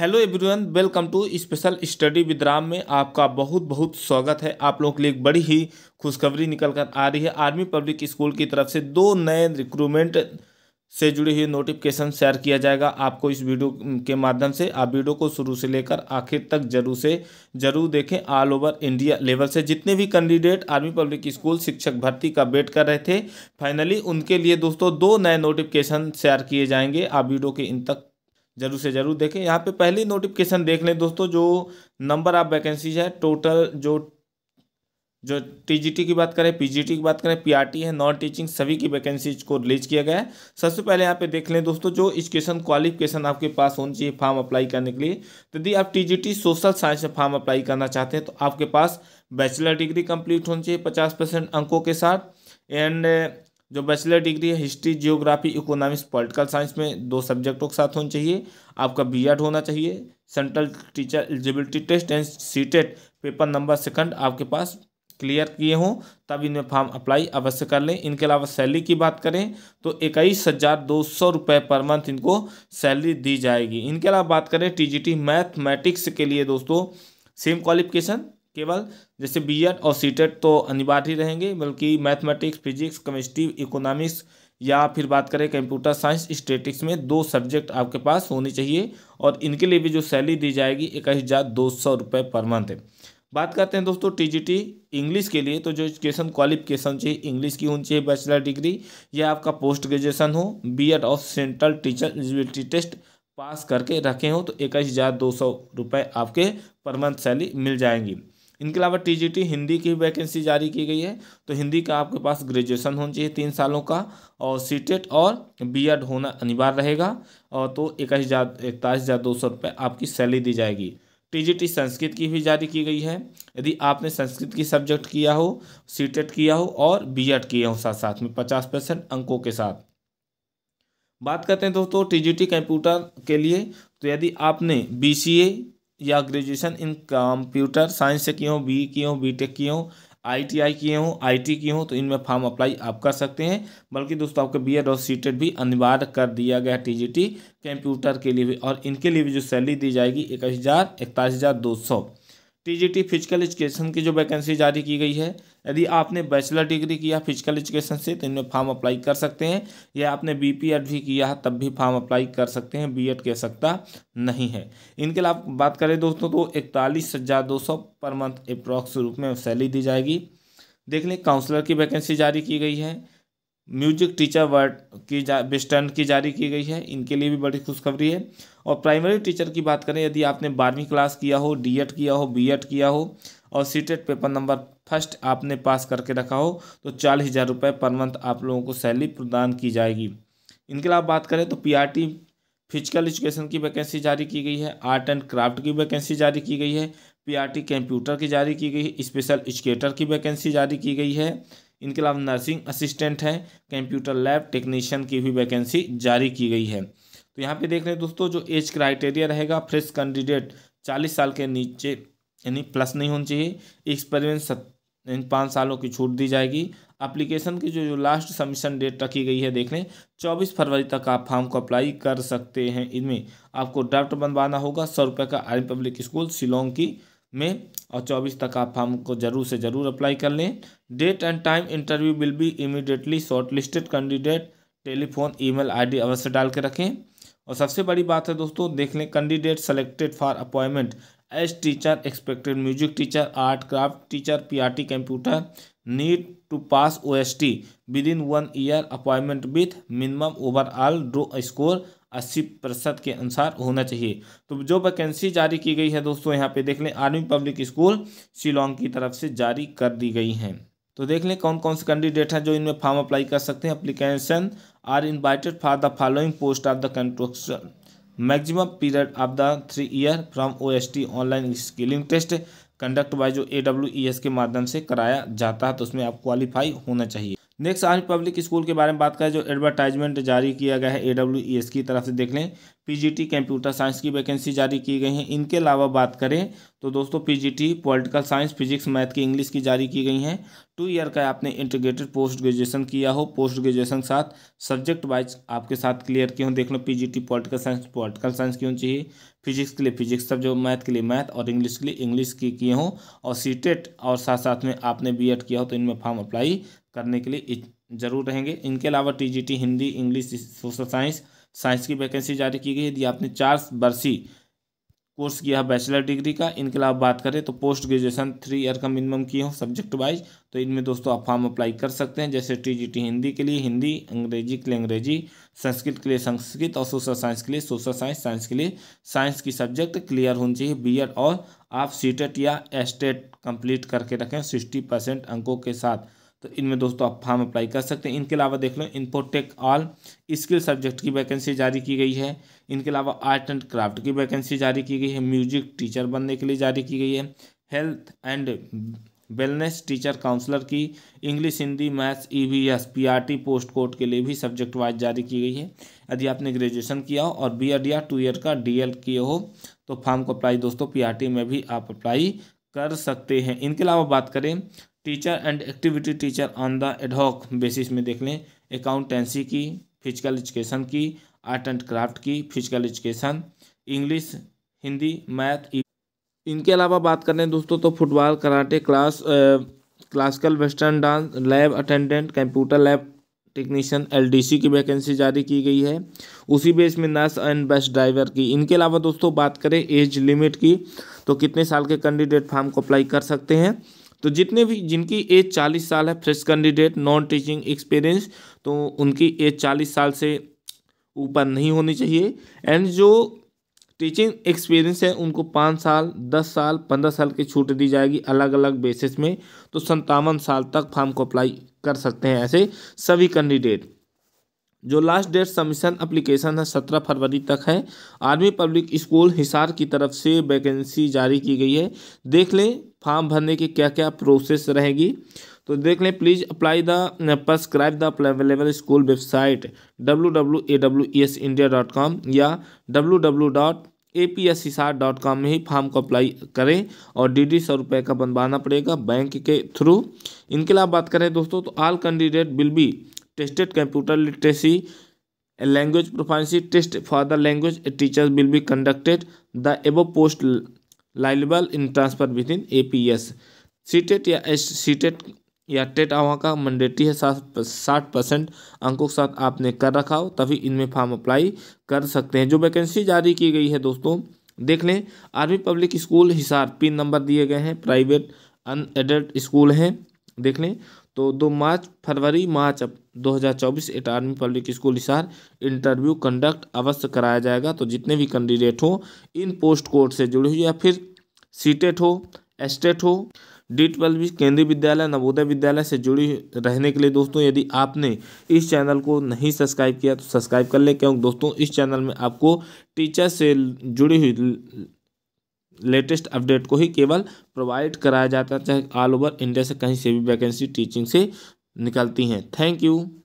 hello everyone welcome to special study with Ram में आपका बहुत बहुत स्वागत है आप लोगों के लिए एक बड़ी ही खुशखबरी निकल कर आ रही है आर्मी पब्लिक स्कूल की तरफ से दो नए रिक्रूटमेंट से जुड़ी हुई नोटिफिकेशन शेयर किया जाएगा आपको इस वीडियो के माध्यम से आप वीडियो को शुरू से लेकर आखिर तक जरूर से जरूर देखें ऑल ओवर इंडिया लेवल से जितने भी कैंडिडेट आर्मी पब्लिक स्कूल शिक्षक भर्ती का वेट कर रहे थे फाइनली उनके लिए दोस्तों दो नए नोटिफिकेशन शेयर किए जाएंगे आप वीडियो के इन तक ज़रूर से ज़रूर देखें यहाँ पे पहली नोटिफिकेशन देख लें दोस्तों जो नंबर ऑफ वैकेंसीज है टोटल जो जो टीजीटी की बात करें पीजीटी की बात करें पीआरटी है नॉन टीचिंग सभी की वैकेंसीज को रिलीज किया गया है सबसे पहले यहाँ पे देख लें दोस्तों जो एजुकेशन क्वालिफिकेशन आपके पास होनी चाहिए फॉर्म अप्लाई करने के लिए तो यदि आप टीजीटी सोशल साइंस में फॉर्म अप्लाई करना चाहते हैं तो आपके पास बैचलर डिग्री कंप्लीट होनी चाहिए पचास परसेंट अंकों के साथ एंड जो बैचलर डिग्री है history geography economics political science में दो सब्जेक्टों के साथ होनी चाहिए आपका बी होना चाहिए central teacher eligibility test and CTET paper number second आपके पास क्लियर किए हों तब इनमें फॉर्म अप्लाई अवश्य कर लें इनके अलावा सैलरी की बात करें तो इक्कीस हज़ार दो सौ रुपये पर मंथ इनको सैलरी दी जाएगी इनके अलावा बात करें टीजीटी मैथमेटिक्स के लिए दोस्तों सेम क्वालिफिकेशन केवल जैसे बी और सी तो अनिवार्य रहेंगे बल्कि मैथमेटिक्स फिजिक्स केमिस्ट्री इकोनॉमिक्स या फिर बात करें कंप्यूटर साइंस स्टेटिक्स में दो सब्जेक्ट आपके पास होने चाहिए और इनके लिए भी जो सैलरी दी जाएगी इक्कीस हज़ार दो सौ रुपये पर मंथ है बात करते हैं दोस्तों टीजीटी इंग्लिश के लिए तो जो एजुकेशन क्वालिफिकेशन चाहिए इंग्लिश की होनी चाहिए बैचलर डिग्री या आपका पोस्ट ग्रेजुएसन हो एड और central teacher eligibility test pass करके रखे हों तो इक्कीस हज़ार दो सौ रुपये आपके पर मंथ सैलरी मिल जाएंगी इनके अलावा टीजीटी हिंदी की वैकेंसी जारी की गई है तो हिंदी का आपके पास ग्रेजुएशन होना चाहिए तीन सालों का और सीटेट e और बीएड e होना अनिवार्य रहेगा और तो इक्कीस हज़ार इकतालीस हज़ार दो सौ रुपये आपकी सैलरी दी जाएगी टीजीटी संस्कृत की भी जारी की गई है यदि आपने संस्कृत की सब्जेक्ट किया हो सीटेट e किया हो और बीएड किया हो साथ साथ में पचास परसेंट अंकों के साथ बात करते हैं दोस्तों टी कंप्यूटर के लिए तो यदि आपने ए या ग्रेजुएशन इन कंप्यूटर साइंस से किए हों बी किए हों बी टेक किए हों आई किए हों आई टी किए हों तो इनमें फॉर्म अप्लाई आप कर सकते हैं बल्कि दोस्तों आपके एड और सी टेड भी अनिवार्य कर दिया गया टी जी टी कंप्यूटर के लिए भी और इनके लिए भी जो सैलरी दी जाएगी इक्कीस हज़ार इकतालीस हज़ार दो सौ T G T physical education की जो वैकेंसी जारी की गई है यदि आपने बैचलर डिग्री किया फिजिकल एजुकेशन से तो इनमें फॉर्म अप्लाई कर सकते हैं या आपने बी पी भी किया तब भी फॉर्म अप्लाई कर सकते हैं बी एड की आवश्यकता नहीं है इनके अलावा बात करें दोस्तों तो इकतालीस हज़ार दो सौ पर मंथ अप्रॉक्स रूप में सैलरी दी जाएगी देख लें काउंसलर की वैकेंसी जारी की गई है म्यूजिक टीचर वर्ड की जा बेस्टर्न की जारी की गई है इनके लिए भी बड़ी खुशखबरी है और प्राइमरी टीचर की बात करें यदि आपने बारहवीं क्लास किया हो डीएड किया हो बीएड किया हो और सीटेट पेपर नंबर फर्स्ट आपने पास करके रखा हो तो चालीस हज़ार रुपये पर मंथ आप लोगों को सैलरी प्रदान की जाएगी इनके अलावा बात करें तो पीआरटी फिजिकल एजुकेशन की वैकेंसी जारी की गई है आर्ट एंड क्राफ्ट की वैकेंसी जारी की गई है पीआरटी कंप्यूटर की जारी की गई है स्पेशल एजुकेटर की वैकेंसी जारी की गई है इनके अलावा नर्सिंग असिस्टेंट है कंप्यूटर लैब टेक्नीशियन की भी वैकेंसी जारी की गई है तो यहाँ पे देख रहे हैं दोस्तों जो एज क्राइटेरिया रहेगा फ्रेश कैंडिडेट चालीस साल के नीचे यानी प्लस नहीं होनी चाहिए एक्सपेरिमेंट सत पाँच सालों की छूट दी जाएगी अप्लीकेशन की जो जो लास्ट सबमिशन डेट रखी गई है देख लें चौबीस फरवरी तक आप फॉर्म को अप्लाई कर सकते हैं इनमें आपको ड्राफ्ट बनवाना होगा सौ रुपये का आर्मी पब्लिक स्कूल शिलोंग की में और चौबीस तक आप फॉर्म को जरूर से ज़रूर अप्लाई कर लें date and time interview will be immediately shortlisted candidate telephone email ID अवश्य डाल के रखें और सबसे बड़ी बात है दोस्तों देख लें candidate selected for appointment as teacher expected music teacher art craft teacher PRT computer need to pass OST within one year appointment with minimum overall raw score अस्सी प्रतिशत के अनुसार होना चाहिए तो जो वैकेंसी जारी की गई है दोस्तों यहाँ पे देख लें आर्मी पब्लिक स्कूल शिलोंग की तरफ से जारी कर दी गई हैं तो देख लें कौन कौन से कैंडिडेट हैं जो इनमें फॉर्म अप्लाई कर सकते हैं application are invited for the following post of the construction maximum period of the three year from O S T online skilling test conduct by जो ए डब्ल्यू ई एस के माध्यम से कराया जाता है तो उसमें आप क्वालिफाई होना चाहिए नेक्स्ट आज पब्लिक स्कूल के बारे में बात करें जो एडवर्टाइजमेंट जारी किया गया है ए की तरफ से देख लें टी कंप्यूटर साइंस की वैकेंसी जारी की गई है इनके अलावा बात करें तो दोस्तों T political science physics math की इंग्लिश की जारी की गई हैं टू ईयर का आपने इंटीग्रेटेड पोस्ट ग्रेजुएशन किया हो पोस्ट ग्रेजुएशन साथ सब्जेक्ट वाइज आपके साथ क्लियर किए हों देख लो T political science political science की होनी चाहिए फिजिक्स के लिए फिजिक्स जो मैथ के लिए मैथ और इंग्लिश के लिए इंग्लिश की किए हों और सी e और साथ साथ में आपने बी किया हो तो इनमें फॉर्म अप्लाई करने के लिए जरूर रहेंगे इनके अलावा TGT Hindi English social science science की वैकेंसी जारी की गई यदि आपने चार वर्षीय कोर्स किया है बैचलर डिग्री का इनके अलावा बात करें तो पोस्ट ग्रेजुएशन थ्री ईयर का मिनिमम किए हो सब्जेक्ट वाइज तो इनमें दोस्तों आप फॉर्म अप्लाई कर सकते हैं जैसे टीजीटी हिंदी के लिए हिंदी अंग्रेजी के लिए अंग्रेजी संस्कृत के लिए संस्कृत और सोशल साइंस के लिए सोशल साइंस साइंस के लिए साइंस की सब्जेक्ट क्लियर होनी चाहिए बी और आप सीटेट या एस्टेट कंप्लीट करके रखें सिक्सटी परसेंट अंकों के साथ तो इनमें दोस्तों आप फॉर्म अप्लाई कर सकते हैं इनके अलावा देख लो इन्फोटेक ऑल स्किल सब्जेक्ट की वैकेंसी जारी की गई है इनके अलावा आर्ट एंड क्राफ्ट की वैकेंसी जारी की गई है म्यूजिक टीचर बनने के लिए जारी की गई है health and wellness teacher counsellor की English Hindi maths E V S P R T post code के लिए भी सब्जेक्ट वाइज जारी की गई है यदि आपने ग्रेजुएशन किया हो और बी एड या टू ईयर का डी एल किए हो तो फॉर्म को अप्लाई दोस्तों पी आर टी में भी आप अप्लाई कर सकते हैं इनके अलावा बात करें teacher and activity teacher on the ad hoc basis में देख लें अकाउंटेंसी की फिजिकल एजुकेशन की आर्ट एंड क्राफ्ट की physical education English Hindi math इनके अलावा बात करें दोस्तों तो football karate class classical western dance lab attendant computer lab technician LDC की वैकेंसी जारी की गई है उसी बेस में नर्स एंड बस ड्राइवर की इनके अलावा दोस्तों बात करें एज लिमिट की तो कितने साल के कैंडिडेट फॉर्म को अप्लाई कर सकते हैं तो जितने भी जिनकी एज चालीस साल है fresh candidate non teaching experience तो उनकी एज चालीस साल से ऊपर नहीं होनी चाहिए एंड जो टीचिंग एक्सपीरियंस है उनको पाँच साल दस साल पंद्रह साल की छूट दी जाएगी अलग अलग बेसिस में तो संतावन साल तक फॉर्म को अप्लाई कर सकते हैं ऐसे सभी कैंडिडेट जो लास्ट डेट सबमिशन अप्लीकेशन है सत्रह फरवरी तक है आर्मी पब्लिक स्कूल हिसार की तरफ से वैकेंसी जारी की गई है देख लें फॉर्म भरने की क्या क्या प्रोसेस रहेगी तो देख लें please apply the prescribe the available school website W W A W E S India dot com या W W dot A P S Hisar dot com में ही फॉर्म को अप्लाई करें और डी डी सौ रुपये का बनवाना पड़ेगा बैंक के थ्रू इनके अलावा बात करें दोस्तों तो all candidate will be tested computer literacy language proficiency test for the language teachers will be conducted the above post liable in transfer within A P S CTET या CTET या TET आवा का मंडेटी है साठ percent अंकों के साथ आपने कर रखा हो तभी इनमें फॉर्म अप्लाई कर सकते हैं जो वैकेंसी जारी की गई है दोस्तों देख लें army public school Hisar pin number दिए गए हैं प्राइवेट अन स्कूल हैं देख लें तो दो मार्च फरवरी मार्च दो हज़ार चौबीस at army public school Hisar interview conduct अवश्य कराया जाएगा तो जितने भी कैंडिडेट हो इन पोस्ट कोड से जुड़े हुए या फिर सीटेट हो एस्टेट हो डी ट्वेल्व केंद्रीय विद्यालय नवोदय विद्यालय से जुड़ी रहने के लिए दोस्तों यदि आपने इस चैनल को नहीं सब्सक्राइब किया तो सब्सक्राइब कर ले क्योंकि दोस्तों इस चैनल में आपको टीचर से जुड़ी हुई लेटेस्ट अपडेट को ही केवल प्रोवाइड कराया जाता है चाहे ऑल ओवर इंडिया से कहीं से भी वैकेंसी टीचिंग से निकलती हैं थैंक यू